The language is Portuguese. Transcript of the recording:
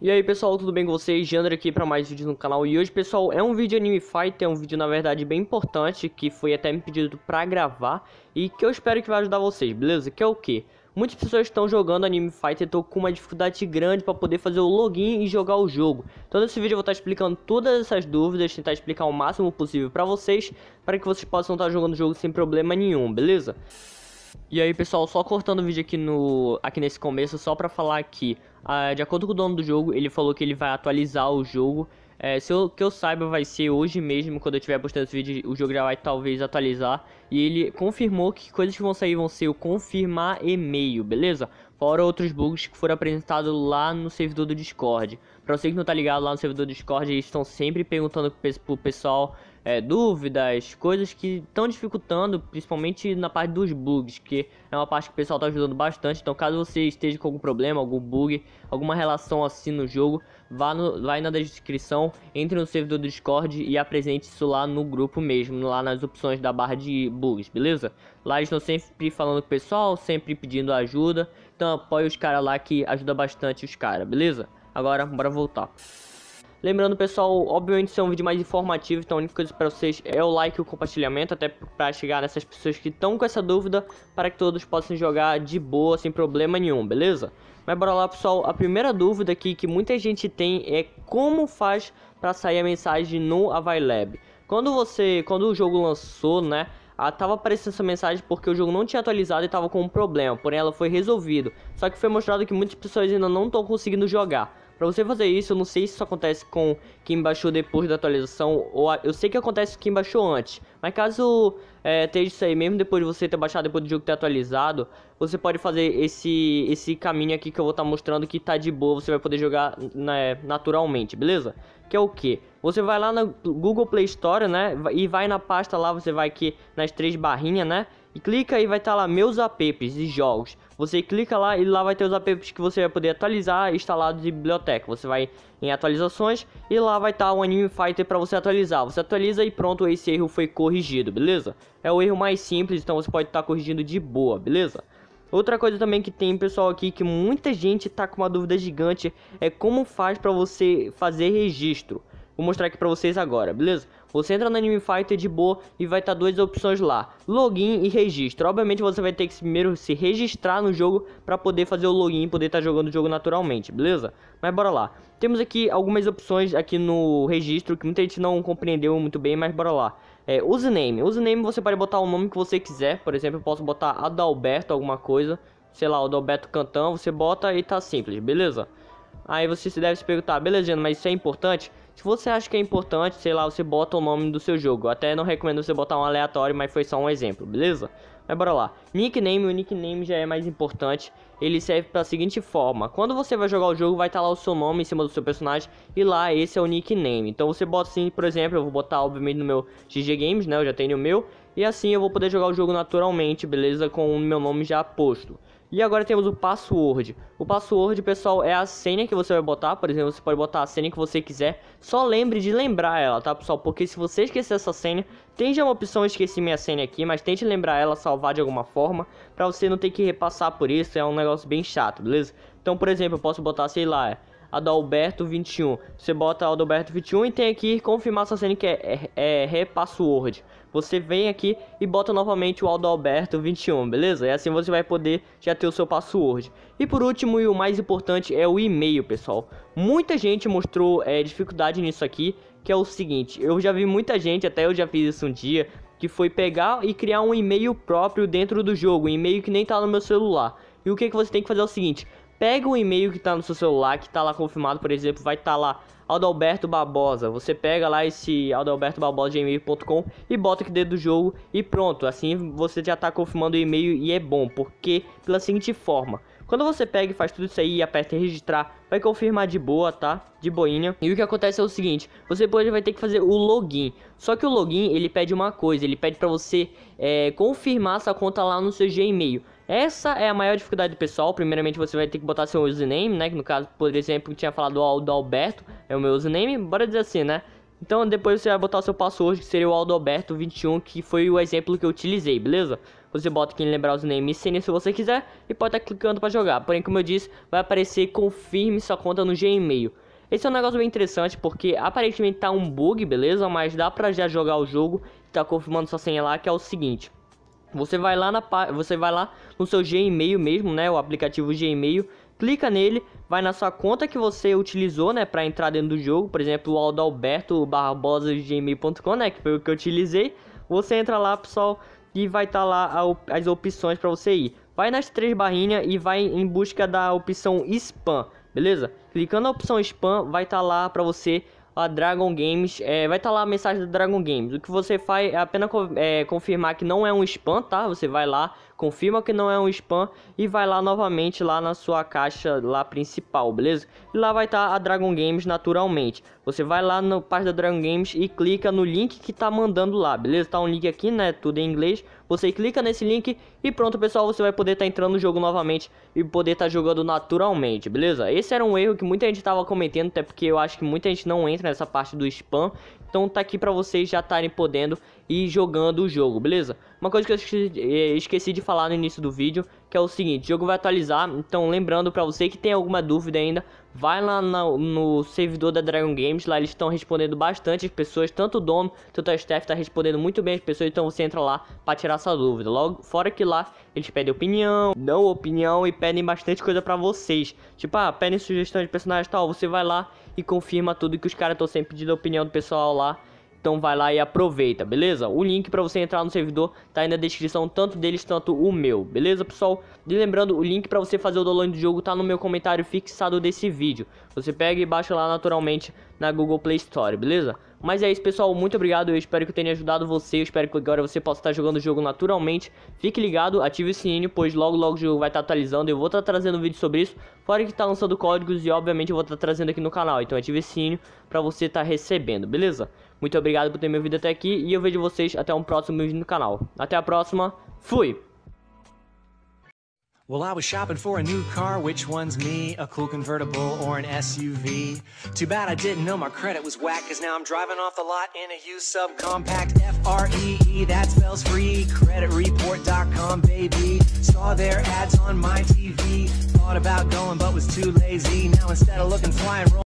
E aí pessoal, tudo bem com vocês? Jandra aqui para mais vídeos no canal E hoje pessoal, é um vídeo Anime Fight, é um vídeo na verdade bem importante Que foi até me pedido para gravar E que eu espero que vai ajudar vocês, beleza? Que é o que? Muitas pessoas estão jogando Anime Fight e estão com uma dificuldade grande para poder fazer o login e jogar o jogo Então nesse vídeo eu vou estar tá explicando todas essas dúvidas Tentar explicar o máximo possível para vocês Para que vocês possam estar tá jogando o jogo sem problema nenhum, beleza? E aí pessoal, só cortando o vídeo aqui, no, aqui nesse começo, só pra falar que ah, de acordo com o dono do jogo, ele falou que ele vai atualizar o jogo é, se eu, que eu saiba, vai ser hoje mesmo, quando eu estiver postando esse vídeo, o já vai talvez atualizar. E ele confirmou que coisas que vão sair vão ser o confirmar e-mail, beleza? Fora outros bugs que foram apresentados lá no servidor do Discord. Pra você que não tá ligado lá no servidor do Discord, eles estão sempre perguntando pro pessoal é, dúvidas, coisas que estão dificultando, principalmente na parte dos bugs, que é uma parte que o pessoal tá ajudando bastante. Então, caso você esteja com algum problema, algum bug, alguma relação assim no jogo, vá, no, vai na descrição, entre no servidor do Discord e apresente isso lá no grupo mesmo, lá nas opções da barra de bugs, beleza? Lá eles estão sempre falando com o pessoal, sempre pedindo ajuda, então apoie os caras lá que ajuda bastante os caras, beleza? Agora, bora voltar. Lembrando, pessoal, obviamente isso é um vídeo mais informativo, então a única coisa para vocês é o like e o compartilhamento, até para chegar nessas pessoas que estão com essa dúvida, para que todos possam jogar de boa, sem problema nenhum, beleza? Mas bora lá, pessoal, a primeira dúvida aqui que muita gente tem é como faz para sair a mensagem no Avai Quando você, quando o jogo lançou, né, ah, tava aparecendo essa mensagem porque o jogo não tinha atualizado e tava com um problema, porém ela foi resolvido. Só que foi mostrado que muitas pessoas ainda não estão conseguindo jogar. Para você fazer isso, eu não sei se isso acontece com quem baixou depois da atualização, ou a... eu sei que acontece com quem baixou antes. Mas caso é, esteja isso aí, mesmo depois de você ter baixado, depois do jogo ter atualizado, você pode fazer esse, esse caminho aqui que eu vou estar tá mostrando que tá de boa, você vai poder jogar né, naturalmente, beleza? Que é o que? Você vai lá no Google Play Store, né? E vai na pasta lá, você vai aqui nas três barrinhas, né? E clica e vai estar tá lá meus apps e jogos. Você clica lá e lá vai ter os apps que você vai poder atualizar, instalados de biblioteca. Você vai em atualizações e lá vai estar tá o Anime Fighter para você atualizar. Você atualiza e pronto, esse erro foi corrigido, beleza? É o erro mais simples, então você pode estar tá corrigindo de boa, beleza? Outra coisa também que tem, pessoal, aqui que muita gente tá com uma dúvida gigante é como faz para você fazer registro. Vou mostrar aqui pra vocês agora, beleza? Você entra no Anime Fighter de boa e vai estar tá duas opções lá, login e registro. Obviamente você vai ter que primeiro se registrar no jogo para poder fazer o login e poder estar tá jogando o jogo naturalmente, beleza? Mas bora lá. Temos aqui algumas opções aqui no registro que muita gente não compreendeu muito bem, mas bora lá. É, username. Username você pode botar o nome que você quiser, por exemplo, eu posso botar Adalberto alguma coisa, sei lá, Adalberto Cantão, você bota e tá simples, beleza? Aí você se deve se perguntar, beleza, mas isso é importante? Se você acha que é importante, sei lá, você bota o nome do seu jogo. Eu até não recomendo você botar um aleatório, mas foi só um exemplo, beleza? Mas bora lá. Nickname, o nickname já é mais importante. Ele serve para a seguinte forma: quando você vai jogar o jogo, vai estar tá lá o seu nome em cima do seu personagem e lá esse é o nickname. Então você bota assim, por exemplo, eu vou botar obviamente no meu GG Games, né? Eu já tenho o meu e assim eu vou poder jogar o jogo naturalmente, beleza? Com o meu nome já posto. E agora temos o password. O password, pessoal, é a senha que você vai botar. Por exemplo, você pode botar a senha que você quiser. Só lembre de lembrar ela, tá, pessoal? Porque se você esquecer essa senha, tem já uma opção esqueci minha senha aqui, mas tente lembrar ela, salvar de alguma forma, para você não ter que repassar por isso. É um negócio bem chato, beleza? Então, por exemplo, eu posso botar, sei lá, Adalberto 21. Você bota Adalberto 21 e tem aqui confirmar essa senha que é, é, é repassword. Você vem aqui e bota novamente o Adalberto 21, beleza? E assim você vai poder já ter o seu password. E por último e o mais importante é o e-mail, pessoal. Muita gente mostrou é, dificuldade nisso aqui, que é o seguinte. Eu já vi muita gente, até eu já fiz isso um dia, que foi pegar e criar um e-mail próprio dentro do jogo, um e-mail que nem tá no meu celular. E o que, que você tem que fazer é o seguinte: pega o e-mail que tá no seu celular, que tá lá confirmado, por exemplo, vai estar tá lá Adalberto Barbosa. Você pega lá esse adalbertobarbosa.gmail.com e bota aqui dentro do jogo e pronto. Assim você já tá confirmando o e-mail e é bom, porque pela seguinte forma. Quando você pega e faz tudo isso aí e aperta em registrar, vai confirmar de boa, tá? De boinha. E o que acontece é o seguinte, você depois vai ter que fazer o login. Só que o login, ele pede uma coisa, ele pede para você é, confirmar essa conta lá no seu Gmail. Essa é a maior dificuldade do pessoal. Primeiramente você vai ter que botar seu username, né? Que no caso, por exemplo, tinha falado o do Alberto, é o meu username, bora dizer assim, né? Então depois você vai botar o seu password, que seria o Alberto 21 que foi o exemplo que eu utilizei, beleza? Você bota aqui em lembrar os names senha se você quiser e pode estar tá clicando para jogar. Porém, como eu disse, vai aparecer confirme sua conta no Gmail. Esse é um negócio bem interessante porque aparentemente tá um bug, beleza? Mas dá pra já jogar o jogo e tá confirmando sua senha lá, que é o seguinte. Você vai lá na você vai lá no seu Gmail mesmo, né, o aplicativo Gmail, clica nele, vai na sua conta que você utilizou, né, para entrar dentro do jogo, por exemplo, o Alberto Barbosa gmail.com, né, que foi o que eu utilizei. Você entra lá, pessoal, e vai estar tá lá as opções para você ir. Vai nas três barrinhas e vai em busca da opção spam, beleza? Clicando na opção spam, vai estar tá lá para você a Dragon Games. É, vai estar tá lá a mensagem da Dragon Games. O que você faz é apenas co é, confirmar que não é um spam, tá? Você vai lá, confirma que não é um spam e vai lá novamente lá na sua caixa lá principal, beleza? E lá vai estar tá a Dragon Games naturalmente. Você vai lá na parte da Dragon Games e clica no link que tá mandando lá, beleza? Tá um link aqui, né? Tudo em inglês. Você clica nesse link e pronto, pessoal, você vai poder estar tá entrando no jogo novamente e poder estar tá jogando naturalmente, beleza? Esse era um erro que muita gente tava cometendo, até porque eu acho que muita gente não entra nessa parte do spam. Então tá aqui pra vocês já estarem podendo e jogando o jogo, beleza? Uma coisa que eu esqueci de eh, falar no início do vídeo, que é o seguinte, o jogo vai atualizar, então lembrando para você que tem alguma dúvida ainda, vai lá no, no servidor da Dragon Games, lá eles estão respondendo bastante as pessoas, tanto o dono, tanto a staff tá respondendo muito bem as pessoas, então você entra lá para tirar sua dúvida. Logo, fora que lá eles pedem opinião, dão opinião e pedem bastante coisa para vocês. Tipo, ah, pedem sugestão de personagens tal, você vai lá e confirma tudo que os caras estão sempre pedindo a opinião do pessoal lá então vai lá e aproveita, beleza? O link para você entrar no servidor tá aí na descrição, tanto deles, quanto o meu, beleza, pessoal? E lembrando, o link para você fazer o download do jogo tá no meu comentário fixado desse vídeo. Você pega e baixa lá naturalmente na Google Play Store, beleza? Mas é isso, pessoal. Muito obrigado. Eu espero que eu tenha ajudado você. Eu espero que agora você possa estar jogando o jogo naturalmente. Fique ligado, ative o sininho, pois logo logo o jogo vai estar atualizando. Eu vou estar trazendo um vídeo sobre isso. Fora que está lançando códigos e, obviamente, eu vou estar trazendo aqui no canal. Então ative o sininho para você estar recebendo, beleza? Muito obrigado por ter me ouvido até aqui e eu vejo vocês até um próximo vídeo no canal. Até a próxima, fui! Well, I was shopping for a new car. Which one's me? A cool convertible or an SUV? Too bad I didn't know my credit was whack, cause now I'm driving off the lot in a used subcompact F R E E, that spells free. Creditreport.com, baby. Saw their ads on my TV. Thought about going, but was too lazy. Now instead of looking fly and roll.